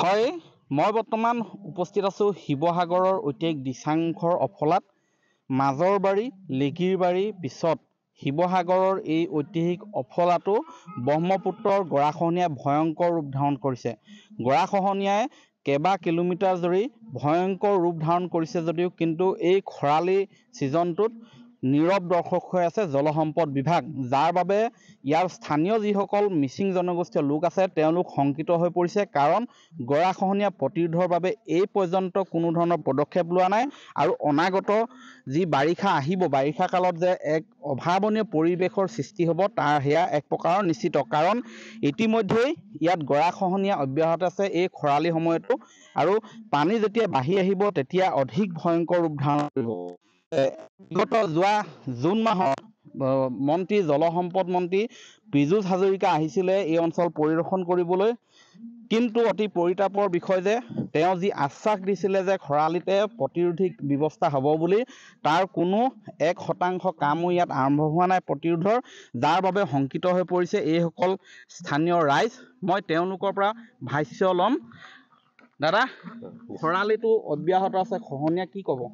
হয় মই বৰ্তমান উপস্থিত আছোঁ শিৱসাগৰৰ ঐতিহাসিক দিচাংঘৰ অফলাত মাজৰ বাৰী লিগিৰবাৰী পিছত শিৱসাগৰৰ এই ঐতিহাসিক অফলাটো ব্ৰহ্মপুত্ৰৰ গৰাখহনীয়াই ভয়ংকৰ ৰূপ ধাৰণ কৰিছে গৰাখহনীয়াই কেইবা কিলোমিটাৰ জুৰি ভয়ংকৰ ৰূপ ধাৰণ কৰিছে যদিও কিন্তু এই খৰালি ছিজনটোত নীৰৱ দৰ্শক হৈ আছে জলসম্পদ বিভাগ যাৰ বাবে ইয়াৰ স্থানীয় যিসকল মিচিং জনগোষ্ঠীয় লোক আছে তেওঁলোক শংকিত হৈ পৰিছে কাৰণ গৰাখহনীয়া প্ৰতিৰোধৰ বাবে এই পৰ্যন্ত কোনো ধৰণৰ পদক্ষেপ লোৱা নাই আৰু অনাগত যি বাৰিষা আহিব বাৰিষা কালত যে এক অভাৱনীয় পৰিৱেশৰ সৃষ্টি হ'ব তাৰ সেয়া এক প্ৰকাৰৰ নিশ্চিত কাৰণ ইতিমধ্যেই ইয়াত গৰাখহনীয়া অব্যাহত আছে এই খৰালি সময়তো আৰু পানী যেতিয়া বাঢ়ি আহিব তেতিয়া অধিক ভয়ংকৰ ৰূপ ধাৰণ কৰিব বিগত যোৱা জুন মাহত মন্ত্ৰী জলসম্পদ মন্ত্ৰী পীযুষ হাজৰিকা আহিছিলে এই অঞ্চল পৰিদৰ্শন কৰিবলৈ কিন্তু অতি পৰিতাপৰ বিষয় যে তেওঁ যি আশ্বাস দিছিলে যে খৰালিতে প্ৰতিৰোধিক ব্যৱস্থা হ'ব বুলি তাৰ কোনো এক শতাংশ কামো ইয়াত আৰম্ভ হোৱা নাই প্ৰতিৰোধৰ যাৰ বাবে শংকিত হৈ পৰিছে এইসকল স্থানীয় ৰাইজ মই তেওঁলোকৰ পৰা ভাষ্য ল'ম দাদা খৰালিটো অব্যাহত আছে খহনীয়া কি ক'ব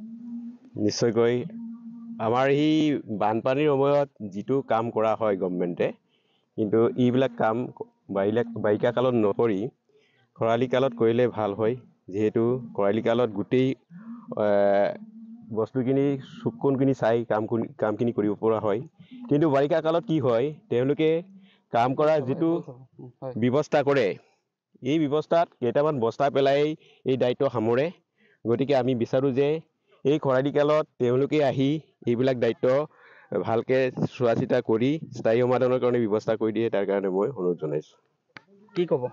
নিশ্চয়কৈ আমাৰ এই বানপানীৰ সময়ত যিটো কাম কৰা হয় গভমেণ্টে কিন্তু এইবিলাক কাম বাৰিলা বাৰিষা কালত নকৰি খৰালি কালত কৰিলে ভাল হয় যিহেতু খৰালি কালত গোটেই বস্তুখিনি চুক কোণখিনি চাই কাম কামখিনি কৰিব পৰা হয় কিন্তু বাৰিষা কালত কি হয় তেওঁলোকে কাম কৰাৰ যিটো ব্যৱস্থা কৰে এই ব্যৱস্থাত কেইটামান বস্তা পেলাই এই দায়িত্ব সামৰে গতিকে আমি বিচাৰোঁ যে এই খৰালি কালত তেওঁলোকে আহি এইবিলাক দায়িত্ব ভালকৈ চোৱা চিতা কৰি স্থায়ী সমাধানৰ কাৰণে ব্যৱস্থা কৰি দিয়ে তাৰ কাৰণে মই অনুৰোধ জনাইছোঁ কি ক'ব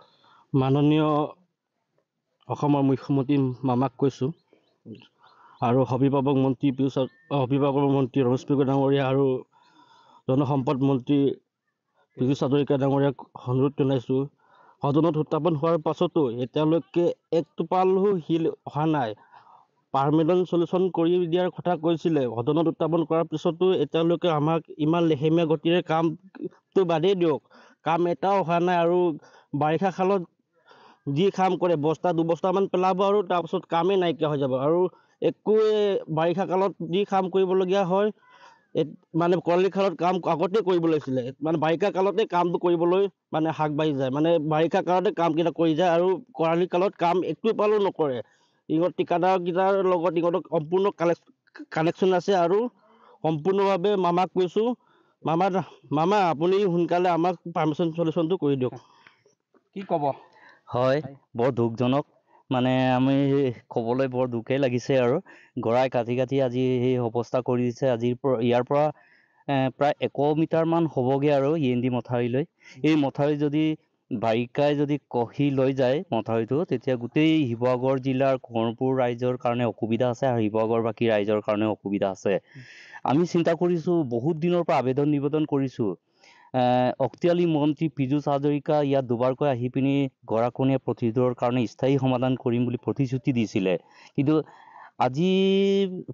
মাননীয় অসমৰ মুখ্যমন্ত্ৰী মামাক কৈছোঁ আৰু অভিভাৱক মন্ত্ৰী পীয়ুষ অভিভাৱক মন্ত্ৰী ৰমেশ পিগু ডাঙৰীয়া আৰু জনসম্পদ মন্ত্ৰী পীয়ুষ হাজৰিকা ডাঙৰীয়াক অনুৰোধ জনাইছো সদনত উত্থাপন হোৱাৰ পাছতো এতিয়ালৈকে একটোপালো শিল অহা নাই পাৰ্মেলন চলিউশ্যন কৰি দিয়াৰ কথা কৈছিলে সদনত উত্থাপন কৰাৰ পিছতো এতিয়ালৈকে আমাক ইমান লেহেমীয়া গতিৰে কামটো বাদেই দিয়ক কাম এটাও হোৱা নাই আৰু বাৰিষা কালত যি কাম কৰে বস্তা দুবস্তামান পেলাব আৰু তাৰপিছত কামেই নাইকিয়া হৈ যাব আৰু একোৱে বাৰিষা কালত যি কাম কৰিবলগীয়া হয় মানে কৰালি কালত কাম আগতে কৰিব লাগিছিলে মানে বাৰিষা কালতে কামটো কৰিবলৈ মানে আগবাঢ়ি যায় মানে বাৰিষা কালতে কামকেইটা কৰি যায় আৰু কৰালি কালত কাম একো পালেও নকৰে ইহঁত ঠিকাদাৰকেইটাৰ লগত ইহঁতক সম্পূৰ্ণ কানেকশ্যন আছে আৰু সম্পূৰ্ণভাৱে মামাক কৈছো মামা মামা আপুনি সোনকালে আমাক পাৰ্মিশ্যন চলিউশ্যনটো কৰি দিয়ক কি ক'ব হয় বৰ দুখজনক মানে আমি ক'বলৈ বৰ দুখেই লাগিছে আৰু গৰাই কাটি কাটি আজি সেই অৱস্থা কৰি দিছে আজিৰ পৰা ইয়াৰ পৰা প্ৰায় এশ মিটাৰমান হ'বগৈ আৰু ই এন ডি মথাউৰিলৈ এই মথাউৰি যদি বাৰিকাই যদি কঢি লৈ যায় মথাউৰিটো তেতিয়া গোটেই শিৱসাগৰ জিলাৰ কোঁৱৰপুৰ ৰাইজৰ কাৰণে অসুবিধা আছে আৰু শিৱসাগৰ বাকী ৰাইজৰ কাৰণে অসুবিধা আছে আমি চিন্তা কৰিছো বহুত দিনৰ পৰা আবেদন নিবেদন কৰিছোঁ অক্তিয়ালী মন্ত্ৰী পীযুষ হাজৰিকা ইয়াত দুবাৰকৈ আহি পিনি গৰাকনীয়া প্ৰতিৰোধৰ কাৰণে স্থায়ী সমাধান কৰিম বুলি প্ৰতিশ্ৰুতি দিছিলে কিন্তু আজি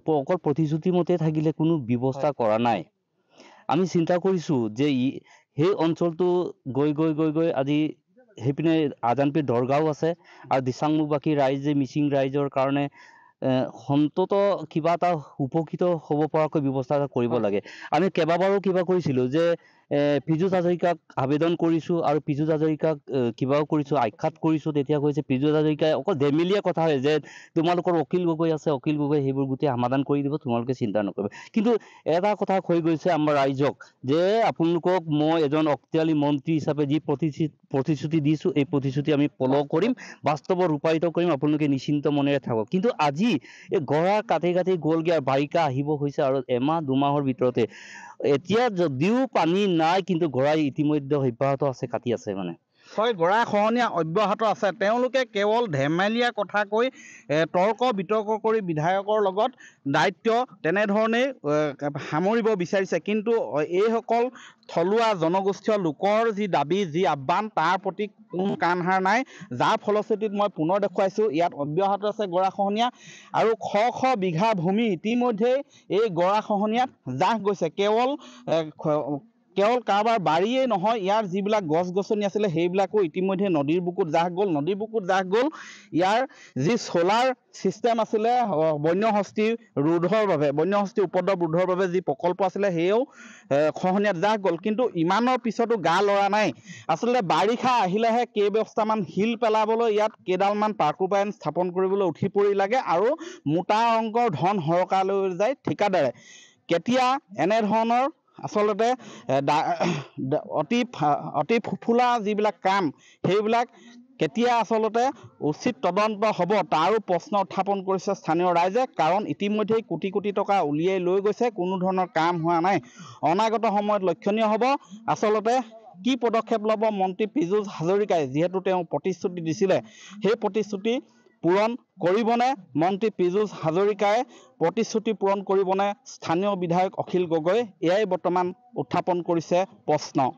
অকল প্ৰতিশ্ৰুতি প্ৰতিশ্ৰুতিমতে থাকিলে কোনো ব্যৱস্থা কৰা নাই আমি চিন্তা কৰিছো যে ই সেই অঞ্চলটো গৈ গৈ গৈ গৈ আজি সেইপিনে আজানপীৰ দৰগাহো আছে আৰু দিচাংমুখবাসী ৰাইজে মিচিং ৰাইজৰ কাৰণে সন্তত কিবা এটা উপকৃত হ'ব পৰাকৈ ব্যৱস্থা এটা কৰিব লাগে আমি কেইবাবাৰো কিবা কৰিছিলোঁ যে পিজুজ হাজৰিকাক আবেদন কৰিছো আৰু পিজুজ হাজৰিকাক কিবাও কৰিছো আখ্যাত কৰিছো তেতিয়া কৈছে পিজুজ হাজৰিকাই অকল ধেমেলীয়া কথা হয় যে তোমালোকৰ অকিল গগৈ আছে অকিল গগৈ সেইবোৰ গোটেই সমাধান কৰি দিব তোমালোকে চিন্তা নকৰিবা কিন্তু এটা কথা হৈ গৈছে আমাৰ ৰাইজক যে আপোনালোকক মই এজন অক্তিয়ালী মন্ত্ৰী হিচাপে যি প্ৰতিশ্ৰুতি প্ৰতিশ্ৰুতি দিছো এই প্ৰতিশ্ৰুতি আমি পলহ কৰিম বাস্তৱত ৰূপায়িত কৰিম আপোনালোকে নিশ্চিন্ত মনেৰে থাকক কিন্তু আজি এই গঢ়া কাটি কাটি গ'লগৈ আৰু বাৰিষা আহিব হৈছে আৰু এমাহ দুমাহৰ ভিতৰতে এতিয়া যদিও পানী নাই কিন্তু গৰাই ইতিমধ্যে অব্যাহত আছে কাটি আছে মানে হয় গৰাই খহনীয়া অব্যাহত আছে তেওঁলোকে কেৱল ধেমেলীয়া কথা কৈ তৰ্ক বিতৰ্ক কৰি বিধায়কৰ লগত দায়িত্ব তেনেধৰণেই সামৰিব বিচাৰিছে কিন্তু এইসকল থলুৱা জনগোষ্ঠীয় লোকৰ যি দাবী যি আহ্বান তাৰ প্ৰতি কোনো কাণহাৰ নাই যাৰ ফলশ্ৰুতিত মই পুনৰ দেখুৱাইছো ইয়াত অব্যাহত আছে গৰাখহনীয়া আৰু শ শ বিঘা ভূমি ইতিমধ্যেই এই গৰাখহনীয়াত জাহ গৈছে কেৱল কেৱল কাৰোবাৰ বাৰীয়েই নহয় ইয়াৰ যিবিলাক গছ গছনি আছিলে সেইবিলাকো ইতিমধ্যে নদীৰ বুকুত জাহ গ'ল নদীৰ বুকুত জাহ গ'ল ইয়াৰ যি চ'লাৰ ছিষ্টেম আছিলে বন্যহস্তি ৰোধৰ বাবে বন্যহস্তি উপদ্ৰৱ ৰোধৰ বাবে যি প্ৰকল্প আছিলে সেয়েও খহনীয়াত জাহ গ'ল কিন্তু ইমানৰ পিছতো গা লৰা নাই আচলতে বাৰিষা আহিলেহে কেইবছটামান শিল পেলাবলৈ ইয়াত কেইডালমান পাৰ্কুপাইন স্থাপন কৰিবলৈ উঠি পৰি লাগে আৰু মোটা অংকৰ ধন সৰকাৰলৈ যায় ঠিকাদাৰে কেতিয়া এনেধৰণৰ আচলতে অতি অতি ফুফুলা যিবিলাক কাম সেইবিলাক কেতিয়া আচলতে উচিত তদন্ত হ'ব তাৰো প্ৰশ্ন উত্থাপন কৰিছে স্থানীয় ৰাইজে কাৰণ ইতিমধ্যেই কোটি কোটি টকা উলিয়াই লৈ গৈছে কোনো ধৰণৰ কাম হোৱা নাই অনাগত সময়ত লক্ষণীয় হ'ব আচলতে কি পদক্ষেপ ল'ব মন্ত্ৰী পীযুষ হাজৰিকাই যিহেতু তেওঁ প্ৰতিশ্ৰুতি দিছিলে সেই প্ৰতিশ্ৰুতি পূৰণ কৰিবনে মন্ত্ৰী পীযুষ হাজৰিকাই প্ৰতিশ্ৰুতি পূৰণ কৰিবনে স্থানীয় বিধায়ক অখিল গগৈ এয়াই বৰ্তমান উত্থাপন কৰিছে প্ৰশ্ন